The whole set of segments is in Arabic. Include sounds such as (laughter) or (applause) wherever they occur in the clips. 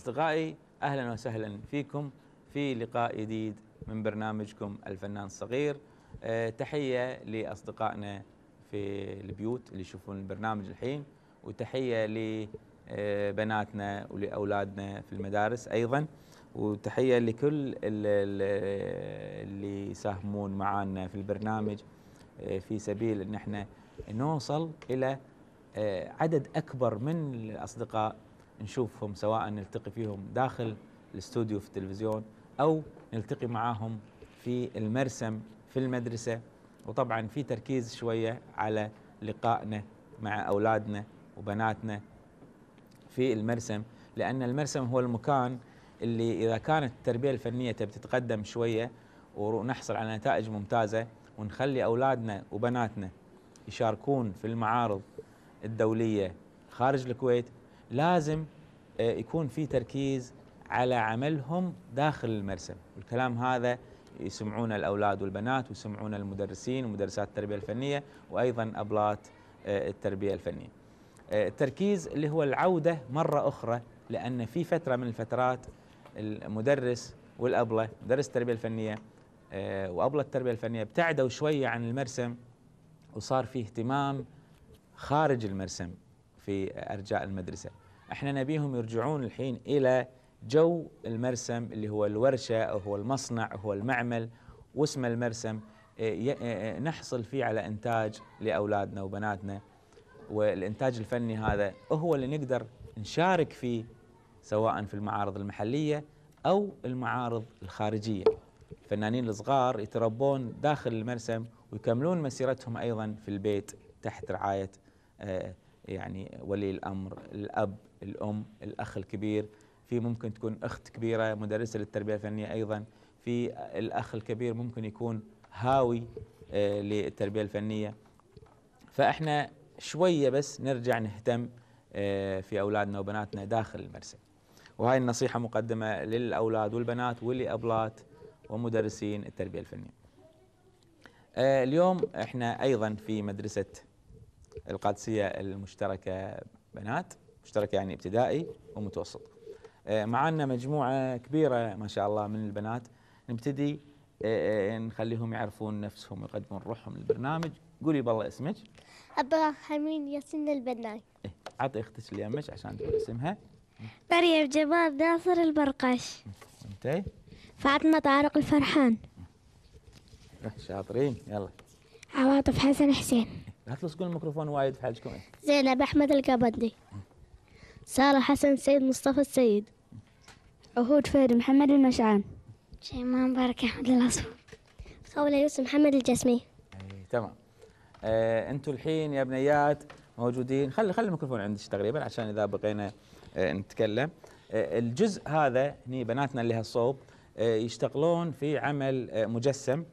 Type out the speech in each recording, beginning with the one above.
أصدقائي أهلا وسهلا فيكم في لقاء جديد من برنامجكم الفنان الصغير آه، تحية لأصدقائنا في البيوت اللي يشوفون البرنامج الحين وتحية لبناتنا آه، ولأولادنا في المدارس أيضا وتحية لكل اللي يساهمون معانا في البرنامج آه، في سبيل أن احنا نوصل إلى عدد أكبر من الأصدقاء نشوفهم سواء نلتقي فيهم داخل الاستوديو في التلفزيون او نلتقي معاهم في المرسم في المدرسه وطبعا في تركيز شويه على لقائنا مع اولادنا وبناتنا في المرسم لان المرسم هو المكان اللي اذا كانت التربيه الفنيه تبي تتقدم شويه ونحصل على نتائج ممتازه ونخلي اولادنا وبناتنا يشاركون في المعارض الدوليه خارج الكويت لازم آه، يكون في تركيز على عملهم داخل المرسم والكلام هذا يسمعون الأولاد والبنات ويسمعون المدرسين ومدرسات التربية الفنية وأيضا أبلات آه، التربية الفنية آه، التركيز اللي هو العودة مرة أخرى لأن في فترة من الفترات المدرس والأبلة مدرس التربية الفنية وأبلة التربية الفنية ابتعدوا شوية عن المرسم وصار في اهتمام خارج المرسم في أرجاء المدرسة احنا نبيهم يرجعون الحين الى جو المرسم اللي هو الورشه او هو المصنع أو هو المعمل واسم المرسم آه، آه، آه، نحصل فيه على انتاج لاولادنا وبناتنا والانتاج الفني هذا هو اللي نقدر نشارك فيه سواء في المعارض المحليه او المعارض الخارجيه. الفنانين الصغار يتربون داخل المرسم ويكملون مسيرتهم ايضا في البيت تحت رعايه يعني ولي الأمر الأب الأم الأخ الكبير في ممكن تكون أخت كبيرة مدرسة للتربية الفنية أيضا في الأخ الكبير ممكن يكون هاوي آه، للتربية الفنية فإحنا شوية بس نرجع نهتم آه، في أولادنا وبناتنا داخل المرسم وهاي النصيحة مقدمة للأولاد والبنات والأبلات ومدرسين التربية الفنية آه، اليوم احنا ايضا في مدرسه القادسيه المشتركه بنات مشتركه يعني ابتدائي ومتوسط آه، معنا مجموعه كبيره ما شاء الله من البنات نبتدي آه، آه، نخليهم يعرفون نفسهم ويقدمون روحهم للبرنامج قولي بالله اسمك عبد الحميد ياسين البناي إيه عطي اختك اللي يمك عشان تقول اسمها مريم جمال ناصر البرقش انت فاطمه طارق الفرحان شاطرين يلا عواطف حسن حسين لا تلصقون الميكروفون وايد في حالكم إيه؟ زينب احمد القبندي ساره حسن سيد مصطفى السيد عهود فهد محمد المشعان شيماء مبارك احمد الاصفر خوله يوسف محمد الجسمي أي تمام آه انتم الحين يا بنيات موجودين خلي خلي الميكروفون عندك تقريبا عشان اذا بقينا آه نتكلم آه الجزء هذا هني بناتنا اللي هالصوب آه يشتغلون في عمل آه مجسم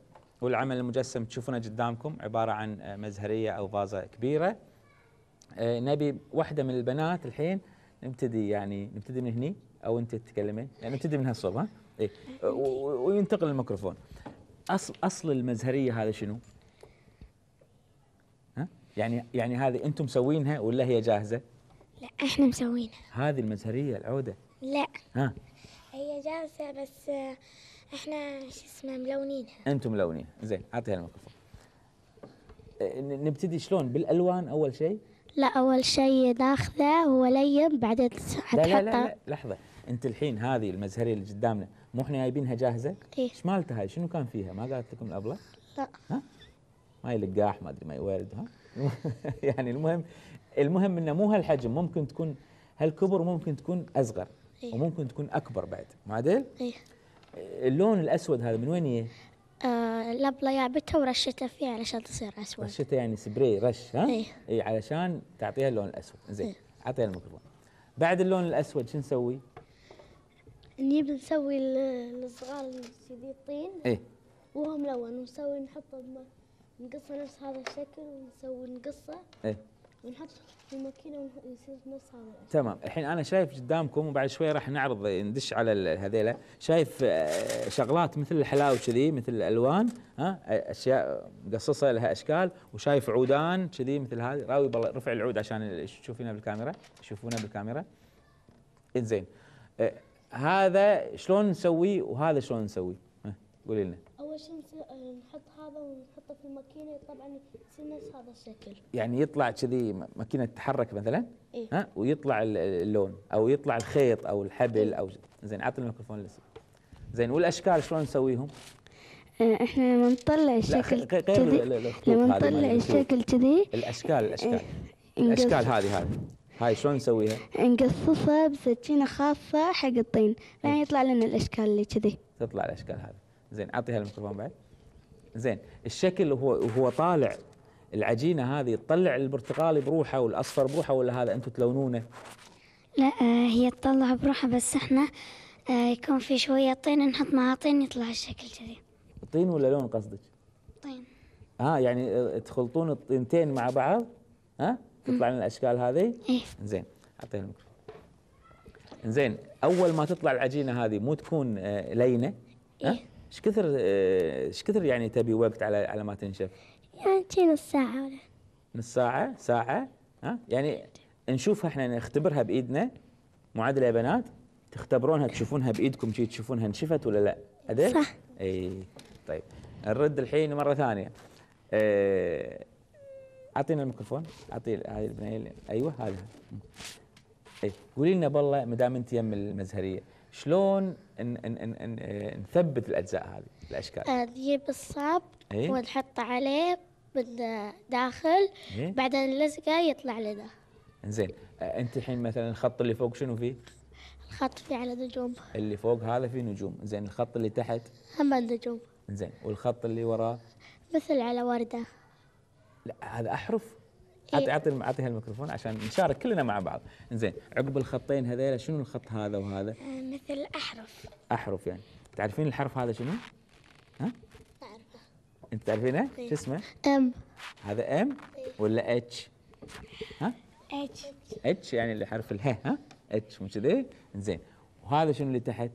والعمل المجسم تشوفونه قدامكم عباره عن آه، مزهريه او فازه كبيره آه، نبي واحده من البنات الحين نبتدي يعني نبتدي من هني او انت تتكلمين يعني نبتدي من هالصوب ها اي إيه. وينتقل الميكروفون اصل اصل المزهريه هذا شنو؟ ها؟ يعني يعني هذه انتم مسوينها ولا هي جاهزه؟ لا احنا مسوينها هذه المزهريه العوده؟ لا ها هي جاهزه بس آه، احنا شو اسمه ملونينها انتم ملونين زين اعطيها الميكروفون اه، نبتدي شلون بالالوان اول شيء لا اول شيء ناخذه ولين بعدين لا, لا لا لا لحظه انت الحين هذه المزهريه اللي قدامنا مو احنا جايبينها جاهزه؟ ايه ايش مالتها هاي؟ شنو كان فيها؟ ما قالت لكم الابله؟ لا ها؟ ما لقاح ما ادري ما يورد ها؟ (laughs) يعني المهم المهم انه مو هالحجم ممكن تكون هالكبر ممكن تكون اصغر إيه؟ وممكن تكون اكبر بعد معدل؟ ايه اللون الاسود هذا من وين يجي؟ آه الابله يابتها ورشتها فيها علشان تصير اسود رشتها يعني سبراي رش ها؟ اي إيه علشان تعطيها اللون الاسود زين إيه. اعطيها الميكروفون بعد اللون الاسود شو نسوي؟ نجيب نسوي الصغار اللي طين ايه وهو ملون ونسوي نحطه نقصه نفس هذا الشكل ونسوي نقصه ايه ونحط في الماكينه ويصير نصها تمام الحين انا شايف قدامكم وبعد شوي راح نعرض ندش على هذيلا شايف آه، شغلات مثل الحلاوه كذي مثل الالوان ها اشياء مقصصه لها اشكال وشايف عودان كذي مثل هذه راوي بالله رفع العود عشان تشوفينه بالكاميرا تشوفونه بالكاميرا انزين آه، هذا شلون نسويه وهذا شلون نسويه قولي لنا أول شيء آه، نحط هذا ونحطه في الماكينة طبعا يصير هذا الشكل يعني يطلع كذي ماكينة تتحرك مثلا إيه؟ ها ويطلع اللون أو يطلع الخيط أو الحبل أو زين عطني الميكروفون لسه زين والأشكال شلون نسويهم؟ آه، احنا لما نطلع الشكل كذي لما نطلع الشكل كذي الاشكال إيه، الاشكال الاشكال هذه هذه هاي شلون نسويها؟ نقصصها بسكينه خاصه حق الطين لين إيه. يطلع لنا الاشكال اللي كذي تطلع الاشكال هذه زين اعطي هالميكروفون بعد زين الشكل هو هو طالع العجينه هذه تطلع البرتقالي بروحه والاصفر بروحه ولا هذا انتم تلونونه؟ لا آه، هي تطلع بروحها بس احنا آه، يكون في شويه طين نحط معها طين يطلع الشكل كذي طين ولا لون قصدك؟ طين اه يعني آه، تخلطون الطينتين مع بعض ها تطلع لنا الاشكال هذه؟ ايه زين اعطيها الميكروفون زين اول ما تطلع العجينه هذه مو تكون لينه؟ آه؟ إيه؟ ايش كثر آه، ايش كثر يعني تبي وقت على على ما تنشف؟ يعني شي نص ساعة ولا نص ساعة؟ ساعة؟ ها؟ يعني نشوفها احنا نختبرها بايدنا معادلة يا بنات تختبرونها تشوفونها بايدكم شي تشوفونها انشفت ولا لا؟ عدل؟ صح اي طيب نرد الحين مرة ثانية ايه اعطينا الميكروفون اعطي هذه البنيه ايوه هذا اي قولي لنا بالله ما دام انت يم المزهريه شلون إن إن إن إن نثبت الاجزاء هذه الاشكال؟ نجيب الصاب إيه؟ ونحطه عليه من داخل إيه؟ بعدين نلزقه يطلع لنا. زين انت الحين مثلا الخط اللي فوق شنو فيه؟ الخط فيه على نجوم. اللي فوق هذا فيه نجوم، زين الخط اللي تحت؟ هم نجوم. زين والخط اللي وراه؟ مثل على ورده. لا هذا احرف. إيه. اعطي اعطي اعطي هالميكروفون عشان نشارك كلنا مع بعض زين عقب الخطين هذيلا شنو الخط هذا وهذا آه، مثل احرف احرف يعني تعرفين الحرف هذا شنو ها تعرفه انت تعرفينه طيب. شو اسمه ام هذا ام طيب. ولا اتش ها اتش اتش يعني اللي حرف اله ها اتش مو كذي زين وهذا شنو اللي تحت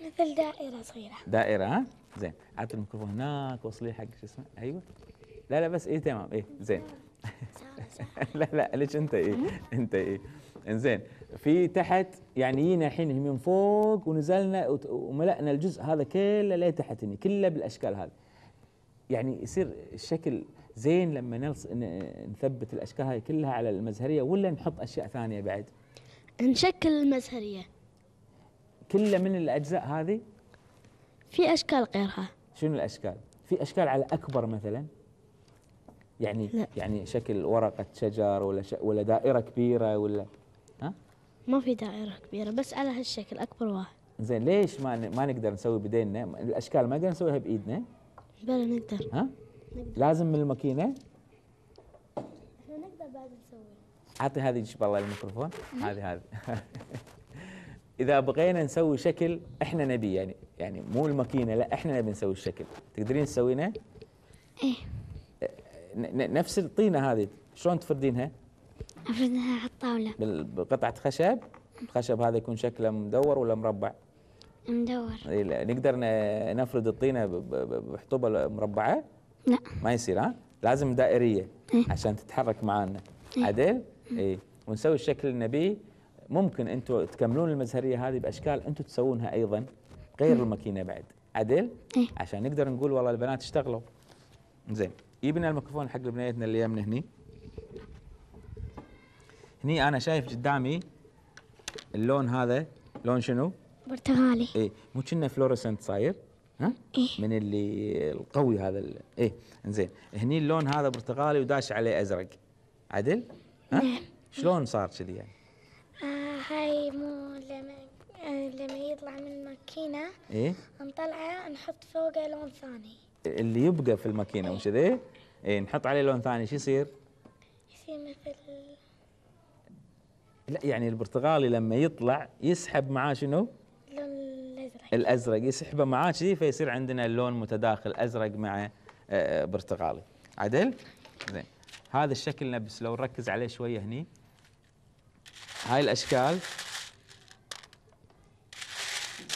مثل دائره صغيره دائره ها زين اعطي الميكروفون هناك وصلي حق شو اسمه ايوه لا لا بس ايه تمام ايه زين لا لا ليش انت ايه انت ايه انزين في تحت يعني جينا الحين من فوق ونزلنا وملأنا الجزء هذا كله لتحت هنا كله بالاشكال هذه يعني يصير الشكل زين لما نلص نثبت الاشكال هاي كلها على المزهريه ولا نحط اشياء ثانيه بعد؟ نشكل المزهريه كله من الاجزاء هذه؟ في اشكال غيرها شنو الاشكال؟ في اشكال على اكبر مثلا؟ يعني لا. يعني شكل ورقة شجر ولا ش... ولا دائرة كبيرة ولا ها؟ ما في دائرة كبيرة بس على هالشكل أكبر واحد زين ليش ما ن... ما نقدر نسوي بديننا الأشكال ما نقدر نسويها بإيدنا؟ بلى نقدر ها؟ نقدر. لازم من الماكينة؟ احنا نقدر بعد نسوي أعطي هذه ان الله الميكروفون هذه هذه (laughs) اذا بغينا نسوي شكل احنا نبي يعني يعني مو الماكينه لا احنا نبي نسوي الشكل تقدرين تسوينه؟ ايه نفس الطينه هذه شلون تفردينها؟ افردها على الطاوله بقطعه خشب الخشب هذا يكون شكله مدور ولا مربع؟ مدور نقدر نفرد الطينه بحطوبه مربعه؟ لا ما يصير ها؟ لازم دائريه إيه؟ عشان تتحرك معانا إيه؟ عدل؟ اي ونسوي الشكل النبي ممكن انتم تكملون المزهريه هذه باشكال انتم تسوونها ايضا غير الماكينه بعد عدل؟ إيه؟ عشان نقدر نقول والله البنات اشتغلوا زين لنا الميكروفون حق بنيتنا اللي من هني هني انا شايف قدامي اللون هذا لون شنو؟ برتقالي اي مو كنا فلورسنت صاير ها؟ إيه؟ من اللي القوي هذا اللي. ايه انزين هني اللون هذا برتقالي وداش عليه ازرق عدل؟ ها؟ نعم شلون صار كذي يعني؟ آه هاي مو لما آه، لما يطلع من الماكينه ايه نطلعه نحط فوقه لون ثاني اللي يبقى في الماكينه مش ذي اي نحط عليه لون ثاني شو يصير؟ يصير مثل لا يعني البرتقالي لما يطلع يسحب معاه شنو؟ اللون الازرق الازرق يسحبه معاه شيء فيصير عندنا اللون متداخل ازرق مع آه، برتقالي عدل؟ زين هذا الشكل نفسه لو نركز عليه شويه هني هاي الاشكال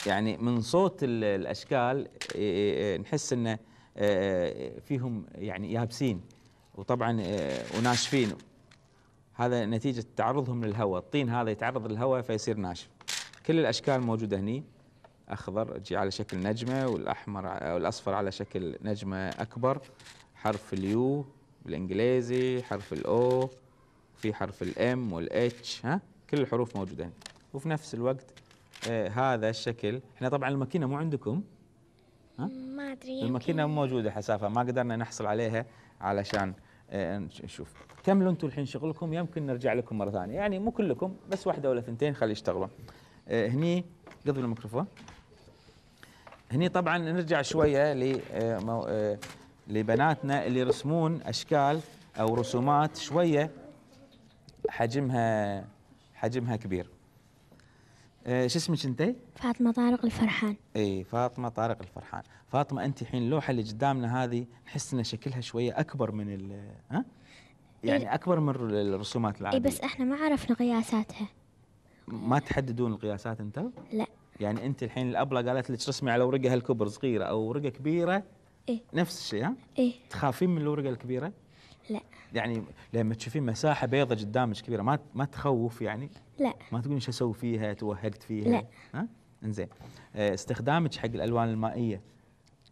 يعني من صوت الاشكال إيه، إيه، إيه، نحس انه آه، آه، فيهم يعني يابسين وطبعا آه، وناشفين هذا نتيجة تعرضهم للهواء الطين هذا يتعرض للهواء فيصير ناشف كل الأشكال موجودة هني أخضر على شكل نجمة والأحمر والأصفر على شكل نجمة أكبر حرف اليو بالإنجليزي حرف الأو في حرف الام والاتش ها كل الحروف موجودة هنا وفي نفس الوقت آه هذا الشكل احنا طبعا الماكينة مو عندكم ما ادري الماكينه مو موجوده حسافه ما قدرنا نحصل عليها علشان آه، نشوف كملوا انتم الحين شغلكم يمكن نرجع لكم مره ثانيه يعني مو كلكم بس واحده ولا ثنتين خلي يشتغلوا آه، هني قبل الميكروفون هني طبعا نرجع شويه ل آه، لبناتنا اللي يرسمون اشكال او رسومات شويه حجمها حجمها كبير إيه، شو اسمك انت؟ فاطمه طارق الفرحان اي فاطمه طارق الفرحان فاطمه انت الحين اللوحه اللي قدامنا هذه نحس ان شكلها شويه اكبر من ال ها إيه. يعني اكبر من الرسومات العاديه اي بس احنا ما عرفنا قياساتها ما تحددون القياسات انت؟ لا يعني انت الحين الابله قالت لك رسمي على ورقه هالكبر صغيره او ورقه كبيره إيه؟ نفس الشيء ها؟ إيه؟ تخافين من الورقه الكبيره؟ لا يعني لما تشوفين مساحه بيضة قدامك كبيره ما ما تخوف يعني؟ لا ما تقولين شو اسوي فيها توهقت فيها؟ لا ها؟ انزين آه، استخدامك حق الالوان المائيه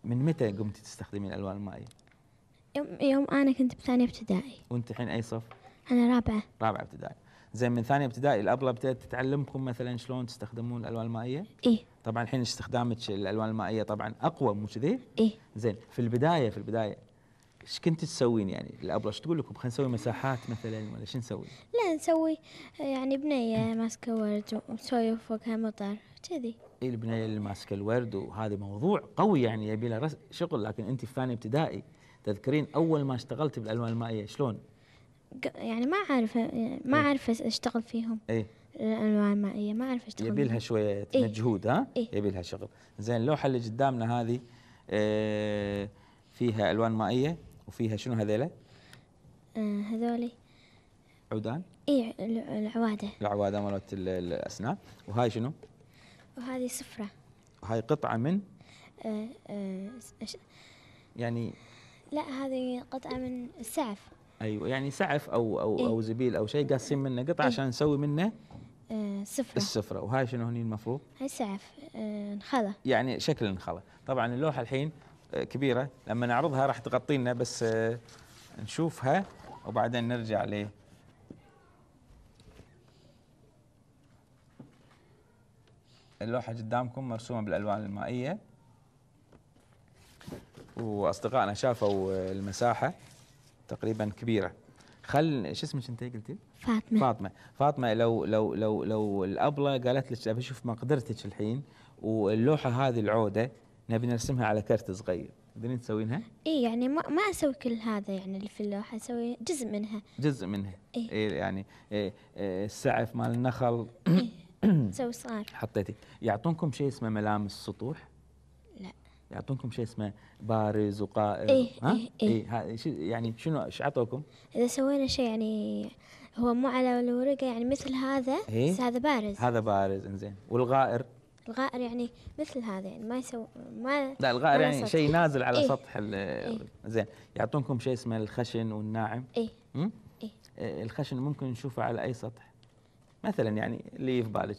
من متى قمتي تستخدمين الالوان المائيه؟ يوم, يوم انا كنت بثانيه ابتدائي وانت الحين اي صف؟ انا رابعه رابعه ابتدائي زين من ثانيه ابتدائي الابله ابتدت تتعلمكم مثلا شلون تستخدمون الالوان المائيه؟ ايه طبعا الحين استخدامك للالوان المائيه طبعا اقوى مو كذي؟ ايه زين في البدايه في البدايه ايش كنت تسوين يعني الاب ايش تقول لكم خلينا نسوي مساحات مثلا ولا شو نسوي؟ لا نسوي يعني بنيه ماسكه ورد ونسوي فوقها مطر كذي اي البنيه اللي ماسكه الورد وهذا موضوع قوي يعني يبي له شغل لكن انت في ثاني ابتدائي تذكرين اول ما اشتغلت بالالوان المائيه شلون؟ يعني ما اعرف ما إيه. اعرف اشتغل فيهم اي الالوان المائيه ما اعرف اشتغل يبي لها شويه إيه؟ مجهود ها؟ إيه؟ يبي لها شغل زين اللوحه اللي قدامنا هذه إيه فيها الوان مائيه وفيها شنو هذيلا؟ آه هذولي عودان؟ اي العواده العواده مالت الاسنان وهاي شنو؟ وهذه صفره وهاي قطعه من؟ آه آه يعني لا هذه قطعه من السعف ايوه يعني سعف او او إيه؟ او زبيل او شيء قاصين منه قطعه إيه؟ عشان نسوي منه آه سفرة السفرة وهاي شنو هني المفروض؟ هاي سعف آه نخلة يعني شكل النخلة طبعا اللوحة الحين كبيرة لما نعرضها راح تغطي لنا بس آه، نشوفها وبعدين نرجع ل اللوحة قدامكم مرسومة بالألوان المائية وأصدقائنا شافوا آه، المساحة تقريبا كبيرة خل شو اسمك انت قلتي؟ فاطمه فاطمه فاطمه لو لو لو لو الابله قالت لك ابي اشوف مقدرتك الحين واللوحه هذه العوده نبي نرسمها على كرت صغير تقدرين تسوينها؟ اي يعني ما ما اسوي كل هذا يعني اللي في اللوحه اسوي جزء منها جزء منها اي إيه يعني إيه إيه السعف مال النخل تسوي إيه. (coughs) صغار حطيتي يعطونكم شيء اسمه ملامس سطوح؟ لا يعطونكم شيء اسمه بارز وقائم اي ها؟ اي إيه إيه, إيه، يعني شنو ايش عطوكم؟ اذا سوينا شيء يعني هو مو على الورقه يعني مثل هذا إيه؟ بس هذا بارز هذا بارز انزين والغائر الغائر يعني مثل هذا يعني ما يسوي ما لا الغائر يعني شيء نازل على إيه؟ سطح إيه؟ زين يعطونكم شيء اسمه الخشن والناعم اي إيه؟ إيه؟ الخشن ممكن نشوفه على اي سطح مثلا يعني اللي في بالك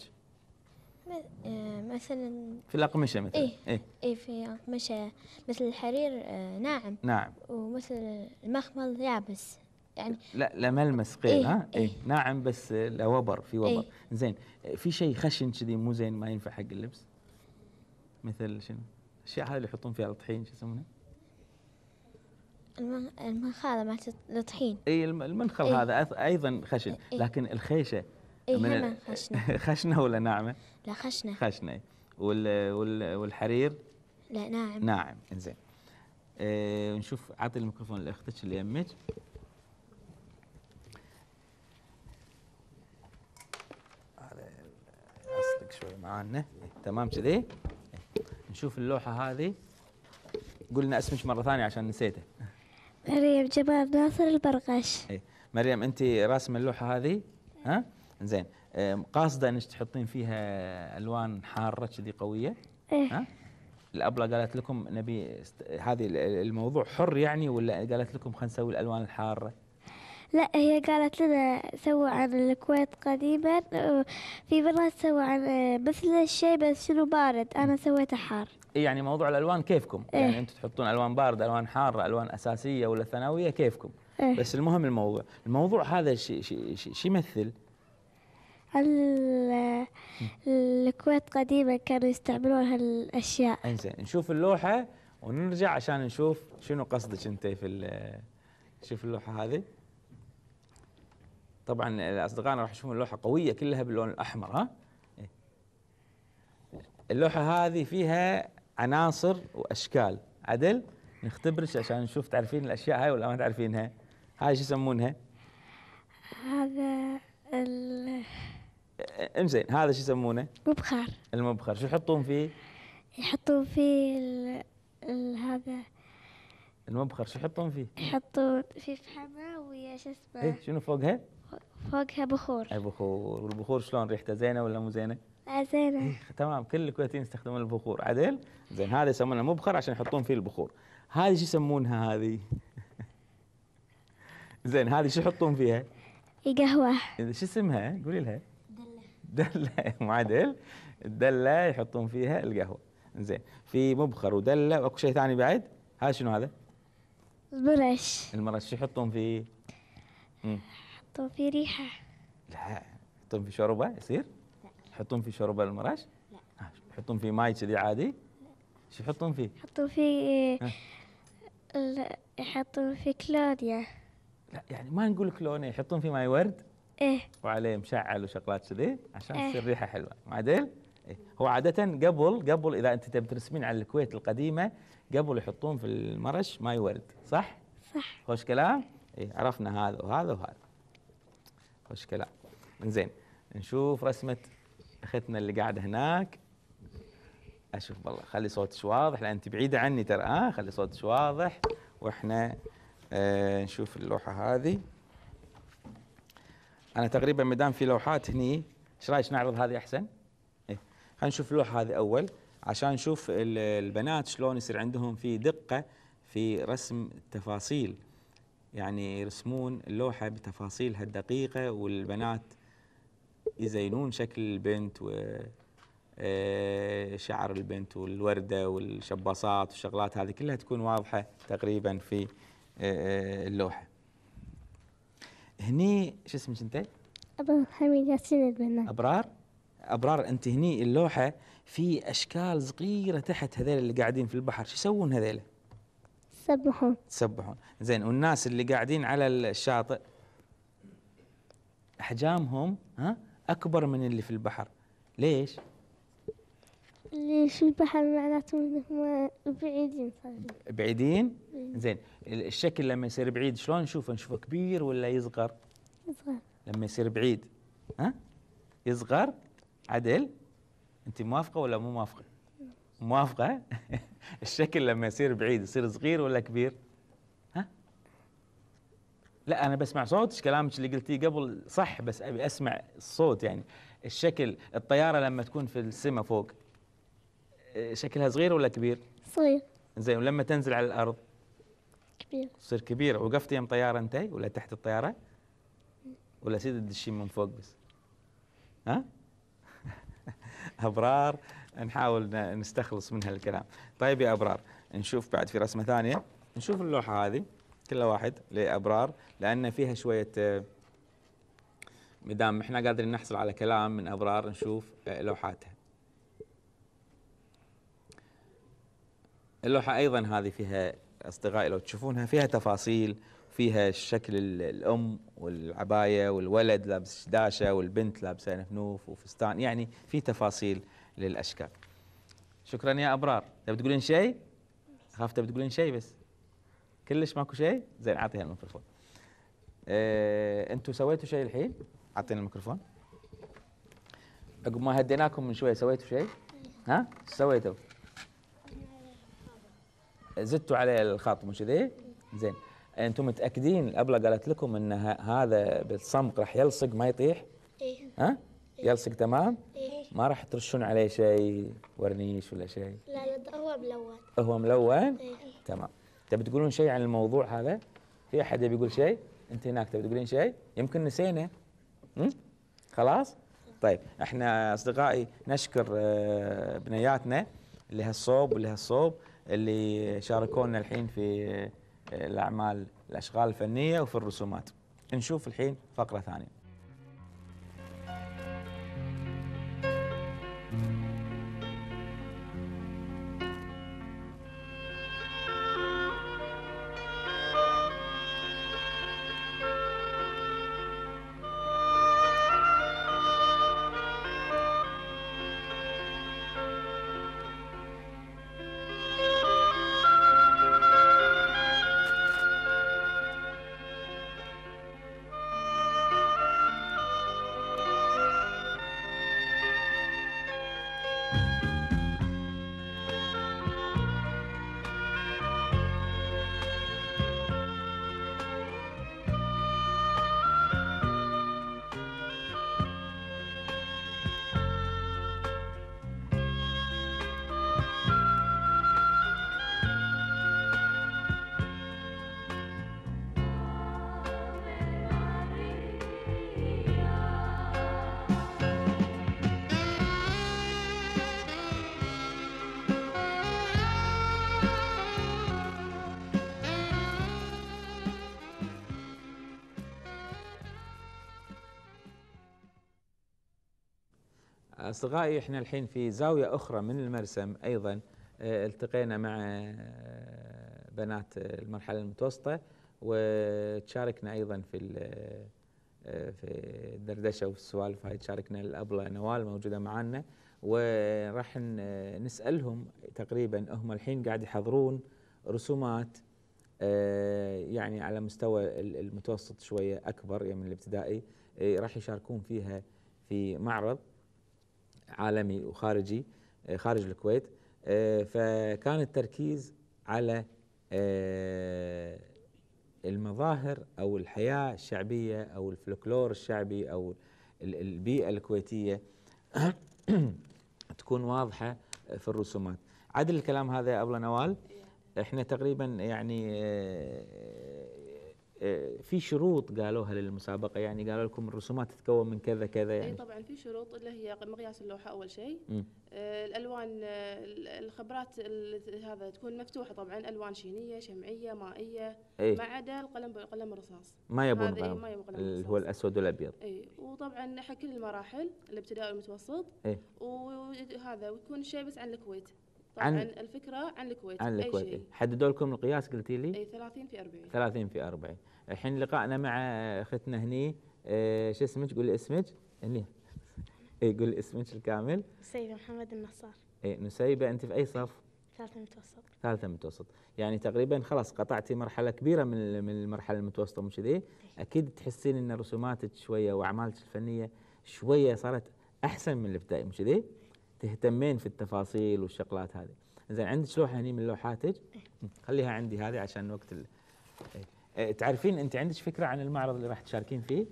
آه، مثلا في الاقمشه مثلا اي اي إيه في اقمشه مثل الحرير آه، ناعم ناعم ومثل المخمل يابس يعني لا لا ملمس غير إيه ها إيه, إيه ناعم بس لا وبر في وبر إيه زين في شيء خشن كذي مو زين ما ينفع حق اللبس مثل شنو الاشياء هذه اللي يحطون فيها الطحين شو يسمونه المنخل مالت الطحين اي المنخل إيه؟ هذا ايضا خشن إيه؟ لكن الخيشه إيه من خشنه (laughs) خشنه ولا ناعمه؟ لا خشنه خشنه وال وال والحرير لا ناعم ناعم زين اه نشوف عطي الميكروفون لاختك اللي يمك شوي معانا إيه، تمام كذي إيه، نشوف اللوحه هذه قلنا اسمك مره ثانيه عشان نسيته مريم جمال ناصر البرغش إيه، مريم انت راسمه اللوحه هذه ها زين قاصده انك تحطين فيها الوان حاره كذي قويه ايه ها الابله قالت لكم نبي هذه الموضوع حر يعني ولا قالت لكم خلينا نسوي الالوان الحاره لا هي قالت لنا سووا عن الكويت قديما في مرة سووا عن مثل الشيء بس شنو بارد أنا سويته حار يعني موضوع الألوان كيفكم إيه؟ يعني أنتم تحطون ألوان باردة ألوان حارة ألوان أساسية ولا ثانوية كيفكم إيه؟ بس المهم الموضوع الموضوع هذا شيء شيء شي, شي يمثل الكويت قديما كانوا يستعملون هالاشياء انزين نشوف اللوحه ونرجع عشان نشوف شنو قصدك انت في شوف اللوحه هذه طبعا اصدقائنا راح يشوفون اللوحه قويه كلها باللون الاحمر ها إيه. اللوحه هذه فيها عناصر واشكال عدل نختبرك عشان نشوف تعرفين الاشياء هاي ولا ما تعرفينها هاي شو يسمونها هذا ال انزين هذا شو يسمونه مبخر المبخر شو يحطون فيه يحطون فيه ال... ال... هذا المبخر شو يحطون فيه يحطون فيه فحمه ويا شو اسمه ايه شنو فوقها فواكه بخور البخور والبخور شلون ريحته زينه ولا مو زينه؟ لا زينه إيه، تمام كل الكويتيين يستخدمون البخور عدل؟ زين هذا يسمونه مبخر عشان يحطون فيه البخور هذه شو يسمونها هذه؟ (laughs) زين هذه شو يحطون فيها؟ إيه، قهوه شو اسمها؟ قولي لها دله دله (laughs) مو عدل؟ الدله يحطون فيها القهوه زين في مبخر ودله واكو شيء ثاني بعد؟ هذا شنو هذا؟ المرش المرش شو يحطون فيه؟ حطهم في ريحه لا حطهم في شوربه يصير؟ لا حطهم في شوربه المراش؟ لا آه، حطهم في ماي كذي عادي؟ لا شو يحطون فيه؟ يحطون فيه يحطون في كلونيا لا يعني ما نقول كلونيا يحطون في ماي ورد؟ ايه وعليه مشعل وشغلات كذي عشان إيه. تصير ريحه حلوه معدل؟ إيه. هو عادة قبل قبل إذا أنت تبي ترسمين على الكويت القديمة قبل يحطون في المرش ماي ورد صح؟ صح خوش كلام؟ إيه عرفنا هذا وهذا وهذا نخش كلام زين نشوف رسمه اختنا اللي قاعده هناك اشوف والله خلي صوتك واضح لان انت بعيده عني ترى ها آه، خلي صوتك واضح واحنا آه نشوف اللوحه هذه انا تقريبا ما دام في لوحات هني ايش رايك نعرض هذه احسن؟ إيه. خلينا نشوف اللوحه هذه اول عشان نشوف البنات شلون يصير عندهم في دقه في رسم التفاصيل يعني يرسمون اللوحة بتفاصيلها الدقيقة والبنات يزينون شكل البنت و آه، شعر البنت والوردة والشباصات والشغلات هذه كلها تكون واضحة تقريبا في آه، آه، اللوحة هني شو اسمك انت؟ أبرار حميد ياسين البنات أبرار؟ أبرار أنت هني اللوحة في أشكال صغيرة تحت هذيل اللي قاعدين في البحر شو يسوون هذيله؟ يسبحون يسبحون زين والناس اللي قاعدين على الشاطئ احجامهم ها اكبر من اللي في البحر ليش اللي في البحر معناته انهم بعيدين صار بعيدين زين الشكل لما يصير بعيد شلون نشوفه نشوفه كبير ولا يصغر يصغر لما يصير بعيد ها يصغر عدل انت موافقه ولا مو موافقه موافقه (laughs) (laughs) الشكل لما يصير بعيد يصير صغير ولا كبير ها لا انا بسمع صوتك كلامك اللي قلتيه قبل صح بس ابي اسمع الصوت يعني الشكل الطياره لما تكون في السماء فوق آه، شكلها صغير ولا كبير صغير زين ولما تنزل على الارض كبير تصير كبيره وقفت يم طياره انت ولا تحت الطياره ولا سيد تدشين من فوق بس ها (laughs) ابرار نحاول نستخلص منها الكلام طيب يا ابرار نشوف بعد في رسمه ثانيه نشوف اللوحه هذه كل واحد لابرار لان فيها شويه ما دام احنا قادرين نحصل على كلام من ابرار نشوف آه، لوحاتها اللوحه ايضا هذه فيها اصدقائي لو تشوفونها فيها تفاصيل فيها شكل الام والعبايه والولد لابس شداشه والبنت لابسه نفنوف وفستان يعني في تفاصيل للاشكال. شكرا يا ابرار، تبي تقولين شيء؟ اخاف تبي تقولين شيء بس. كلش ماكو شيء؟ زين اعطيها الميكروفون. أه، انتم سويتوا شيء الحين؟ اعطينا الميكروفون. عقب ما هديناكم من شويه سويتوا شيء؟ ها؟ سويتوا؟ زدتوا على الخط مش كذي؟ زين. انتم متاكدين الابله قالت لكم ان هذا بالصمغ راح يلصق ما يطيح؟ ايه ها؟ يلصق تمام؟ ايه ما راح ترشون عليه شيء ورنيش ولا شيء؟ لا هو ملون هو ملون؟ ايه تمام تبي تقولون شيء عن الموضوع هذا؟ في احد يبي يقول شيء؟ انت هناك تبي تقولين شيء؟ يمكن نسينا امم خلاص؟ طيب احنا اصدقائي نشكر آه، بنياتنا اللي هالصوب واللي هالصوب اللي شاركونا الحين في الاعمال الاشغال الفنيه وفي الرسومات نشوف الحين فقره ثانيه أصدقائي إحنا الحين في زاوية أخرى من المرسم أيضا آه، التقينا مع آه، بنات آه، المرحلة المتوسطة وتشاركنا أيضا في في الدردشة والسوالف هاي تشاركنا الأبلة نوال موجودة معنا وراح نسألهم تقريبا هم الحين قاعد يحضرون رسومات يعني على مستوى المتوسط شوية أكبر يعني من الابتدائي راح يشاركون فيها في معرض عالمي وخارجي آه، خارج الكويت آه، فكان التركيز على آه، المظاهر او الحياه الشعبيه او الفلكلور الشعبي او البيئه الكويتيه (clears throat) تكون واضحه في الرسومات عدل الكلام هذا يا ابله نوال إيه. احنا تقريبا يعني آه، في شروط قالوها للمسابقه يعني قالوا لكم الرسومات تتكون من كذا كذا يعني اي طبعا في شروط اللي هي مقياس اللوحه اول شيء آه، الالوان آه، الخبرات هذا تكون مفتوحه طبعا الوان شينيه شمعيه مائيه أي. ما عدا القلم قلم الرصاص ما يبون قلم ما اللي هو الاسود والابيض اي وطبعا حق كل المراحل الابتدائي والمتوسط اي وهذا ويكون الشيء بس عن الكويت عن الفكره عن الكويت عن الكويت حددوا لكم القياس قلتي لي؟ اي 30 في 40 30 في 40 الحين لقائنا مع اختنا هني آه، شو اسمك قولي اسمك هني اي قولي اسمك الكامل نسيبه محمد النصار اي نسيبه انت في اي صف؟ ثالثة متوسط ثالثة متوسط يعني تقريبا خلاص قطعتي مرحلة كبيرة من من المرحلة المتوسطة مش كذي أكيد تحسين أن رسوماتك شوية وأعمالك الفنية شوية صارت أحسن من الابتدائي مش كذي تهتمين في التفاصيل والشغلات هذه زين عندك لوحة هني من لوحاتك خليها عندي هذه عشان وقت ال... آه، تعرفين انت عندك فكره عن المعرض اللي راح تشاركين فيه؟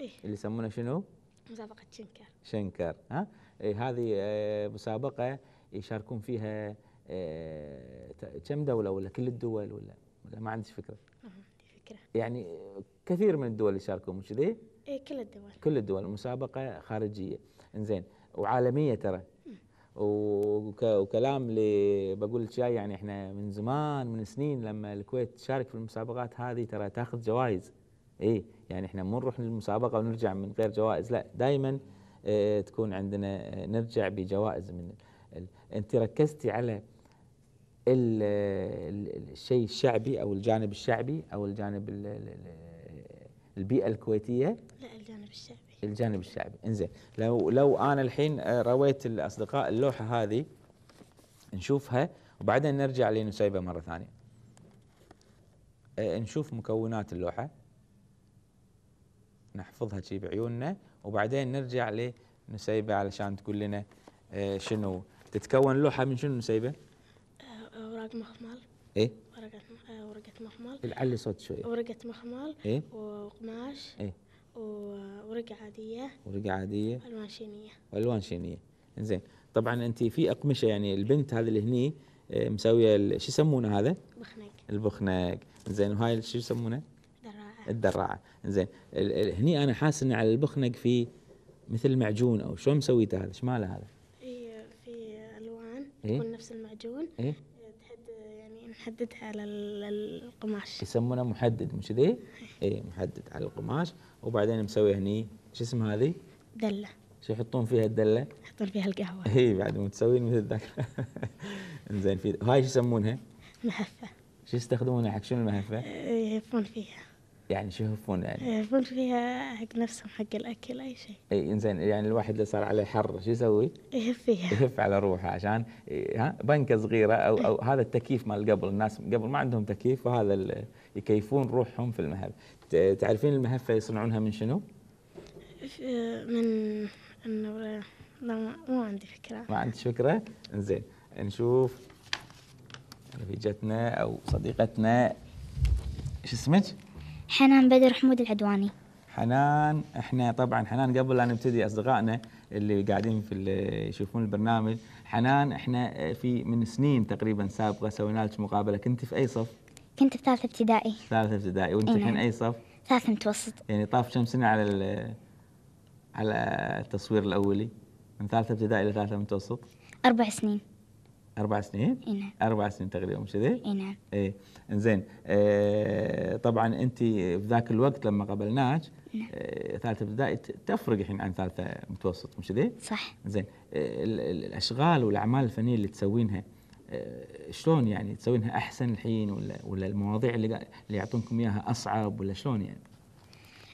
ايه اللي يسمونه شنو؟ مسابقه شنكر شنكر ها؟ إيه هذه آه، مسابقه يشاركون فيها آه، كم دوله ولا كل الدول ولا ولا ما عندك فكره؟ ما عندي فكره يعني كثير من الدول يشاركون مش كذي؟ ايه كل الدول كل الدول مسابقه خارجيه انزين وعالميه ترى وكلام اللي بقول لك يعني احنا من زمان من سنين لما الكويت تشارك في المسابقات هذه ترى تاخذ جوائز اي يعني احنا مو نروح للمسابقه ونرجع من غير جوائز لا دائما آه، تكون عندنا آه، نرجع بجوائز من انت ركزتي على الشيء الشعبي او الجانب الشعبي او الجانب البيئه الكويتيه لا الجانب الشعبي الجانب الشعبي انزين لو لو انا الحين آه، رويت الاصدقاء اللوحه هذه نشوفها وبعدين نرجع لنسيبه مره ثانيه آه، نشوف مكونات اللوحه نحفظها شي بعيوننا وبعدين نرجع لنسيبه علشان تقول لنا آه، شنو تتكون اللوحه من شنو نسيبه؟ اوراق مخمل ايه ورقه ورقه مخمل علي صوت شوي ورقه مخمل ايه وقماش ايه ورقة عادية ورقة عادية والوان شينية ألوان شينية انزين طبعا انت في اقمشه يعني البنت هذه اللي هني آه، مسويه شو يسمونه هذا؟ البخنق البخنق زين وهاي شو يسمونه؟ الدراعة الدراعة زين هني انا حاسس ان على البخنق في مثل معجون او شلون مسويته هذا؟ ايش ماله هذا؟ في إيه، في الوان يكون إيه؟ نفس المعجون إيه؟ نحددها على القماش يسمونه محدد مش ذي؟ اي محدد على القماش وبعدين مسوي هني شو اسمها هذه؟ دله شو يحطون فيها الدله؟ يحطون فيها القهوه اي بعد ما تسوين مثل ذاك (laughs) انزين في هاي شو يسمونها؟ محفه شو يستخدمونها حق شنو المحفه؟ آه، يهفون فيها يعني شو يهفون يعني يهفون فيها حق نفسهم حق الاكل اي شيء اي انزين يعني الواحد اللي صار عليه حر شو يسوي؟ يهف فيها يهف على روحه عشان إيه، ها بنكه صغيره او او إيه. هذا التكييف مال قبل الناس قبل ما عندهم تكييف وهذا يكيفون روحهم في المهب تعرفين المهفه يصنعونها من شنو؟ إيه، من النورة لا ما عندي فكره ما عندك فكره؟ انزين نشوف رفيجتنا او صديقتنا شو اسمك؟ حنان بدر حمود العدواني حنان احنا طبعا حنان قبل لا نبتدي اصدقائنا اللي قاعدين في اللي يشوفون البرنامج حنان احنا في من سنين تقريبا سابقه سوينا لك مقابله كنت في اي صف؟ كنت في ثالثه ابتدائي ثالثه ابتدائي وانت الحين نعم. اي صف؟ ثالث متوسط يعني طاف كم سنه على على التصوير الاولي؟ من ثالثه ابتدائي الى ثالثه متوسط؟ اربع سنين أربع سنين؟ إيه نعم أربع سنين تقريبا مش كذا؟ إيه نعم إيه إنزين آه، طبعا أنت في ذاك الوقت لما قابلناك نعم آه، ثالثة ابتدائي تفرق الحين عن ثالثة متوسط مش كذا؟ صح زين آه، الأشغال والأعمال الفنية اللي تسوينها شلون يعني تسوينها أحسن الحين ولا ولا المواضيع اللي اللي يعطونكم إياها أصعب ولا شلون يعني؟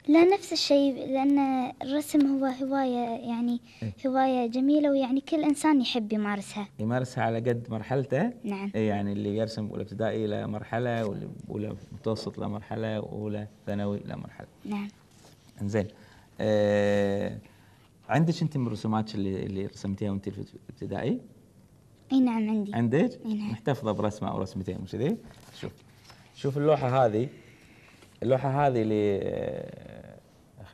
لا نفس الشيء لأن الرسم هو هواية يعني إيه. هواية جميلة ويعني كل إنسان يحب يمارسها يمارسها على قد مرحلته نعم إيه، يعني اللي يرسم أولى ابتدائي إلى مرحلة واللي أولى متوسط لمرحلة وأولى ثانوي إلى مرحلة نعم إنزين آه عندك أنت من الرسومات اللي اللي رسمتيها وأنت في ابتدائي؟ اي نعم عندي عندك؟ اي نعم محتفظة برسمة أو رسمتين مش كذي؟ شوف شوف اللوحة هذه اللوحة هذه اللي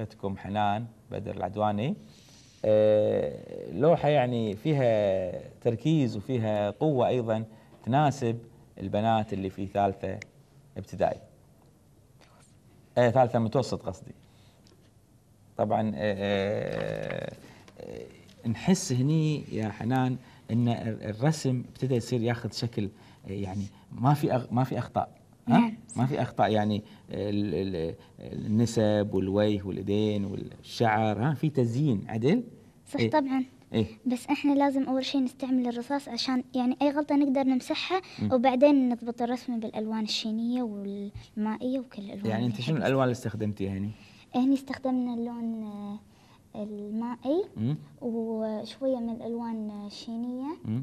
اختكم حنان بدر العدواني آه، لوحه يعني فيها تركيز وفيها قوه ايضا تناسب البنات اللي في ثالثه ابتدائي آه ثالثه متوسط قصدي طبعا آه آه نحس هني يا حنان ان الرسم ابتدى يصير ياخذ شكل يعني ما في ما في اخطاء ها؟ نعم. ما في اخطاء يعني النسب والوجه والايدين والشعر ها في تزيين عدل صح إيه؟ طبعا إيه؟ بس احنا لازم اول شيء نستعمل الرصاص عشان يعني اي غلطه نقدر نمسحها م. وبعدين نضبط الرسم بالالوان الشينيه والمائيه وكل الالوان يعني انت شنو الالوان اللي استخدمتيها هني؟ يعني؟ هني استخدمنا اللون آه، المائي وشويه من الالوان الشينيه م.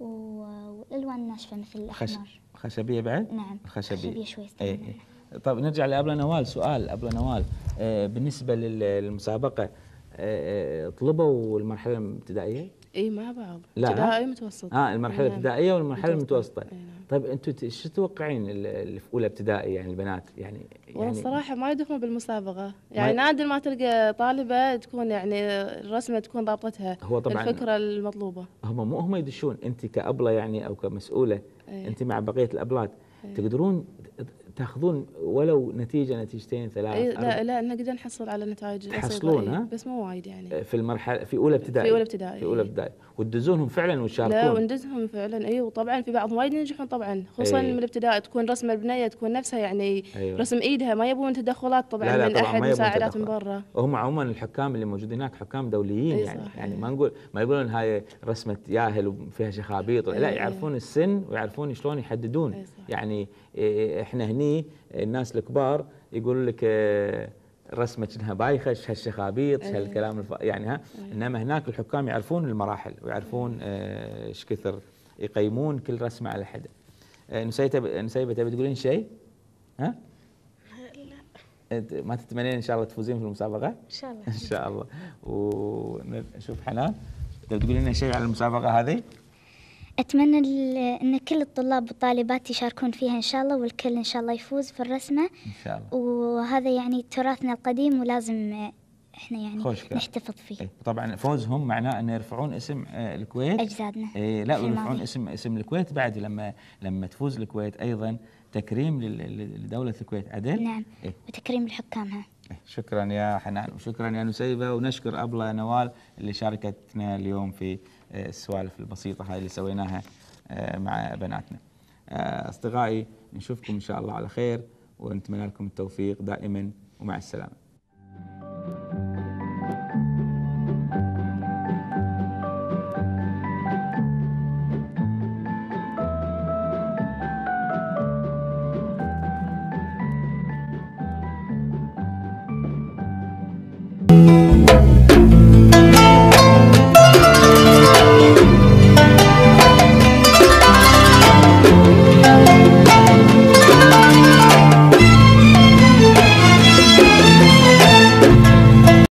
والالوان ناشفه مثل الاحمر خشبيه بعد؟ نعم الخشبيه خشبيه شوي إيه، إيه. طيب نرجع لابله نوال سؤال ابله نوال آه، بالنسبه للمسابقه آه، آه، طلبوا المرحله الابتدائيه؟ اي مع بعض لا ابتدائي متوسطه اه المرحله نعم. الابتدائيه والمرحله المتوسطه اي نعم طيب انتم شو تتوقعين اللي في اولى ابتدائي يعني البنات يعني يعني والله الصراحه ما يدخلون بالمسابقه يعني ما نادر ما تلقى طالبه تكون يعني الرسمه تكون ضابطتها هو طبعا الفكره المطلوبه هم مو هم يدشون انت كابله يعني او كمسؤوله ايه انت مع بقيه الابلات ايه تقدرون تاخذون ولو نتيجه نتيجتين ثلاث إيه، لا لا نقدر نحصل على نتائج تحصلون بس مو وايد يعني في المرحله في اولى ابتدائي في اولى ابتدائي في اولى ابتدائي وتدزونهم فعلا وتشاركون لا وندزهم فعلا ايوه وطبعا في بعض وايد ينجحون طبعا خصوصا أيوه. من الابتداء تكون رسم البنيه تكون نفسها يعني أيوه. رسم ايدها ما يبون تدخلات طبعا لا لا من طبعا احد مساعدات من برا وهم عموما الحكام اللي موجودين هناك حكام دوليين أيوه يعني صح. يعني ما نقول ما يقولون هاي رسمه ياهل وفيها شخابيط أيوه. لا إيه، إيه. يعرفون السن ويعرفون شلون يحددون أيوه صح. يعني إيه، احنا هني الناس الكبار يقول لك اه رسمك انها بايخه هالشخابيط ايش هالكلام الف... يعني ها إيه. انما هناك الحكام يعرفون المراحل ويعرفون إيه. آه، ايش كثر يقيمون كل رسمه على حده. نسيبه آه، نسيبه تبي تقولين شيء؟ ها؟ لا ما تتمنين ان شاء الله تفوزين في المسابقه؟ ان شاء الله ان شاء الله ونشوف حنان تبي تقولين شيء على المسابقه هذه؟ أتمنى أن كل الطلاب والطالبات يشاركون فيها إن شاء الله والكل إن شاء الله يفوز في الرسمة إن شاء الله وهذا يعني تراثنا القديم ولازم احنا يعني نحتفظ فيه ايه طبعا فوزهم معناه انه يرفعون اسم آه، الكويت اجدادنا ايه لا ويرفعون اسم اسم الكويت بعد لما لما تفوز الكويت ايضا تكريم لدوله الكويت عدل نعم ايه وتكريم لحكامها شكرا يا حنان وشكرا يا نسيبة ونشكر أبلة نوال اللي شاركتنا اليوم في آه، السوالف البسيطة هاي اللي سويناها آه، مع بناتنا آه، أصدقائي نشوفكم إن شاء الله على خير ونتمنى لكم التوفيق دائما ومع السلامة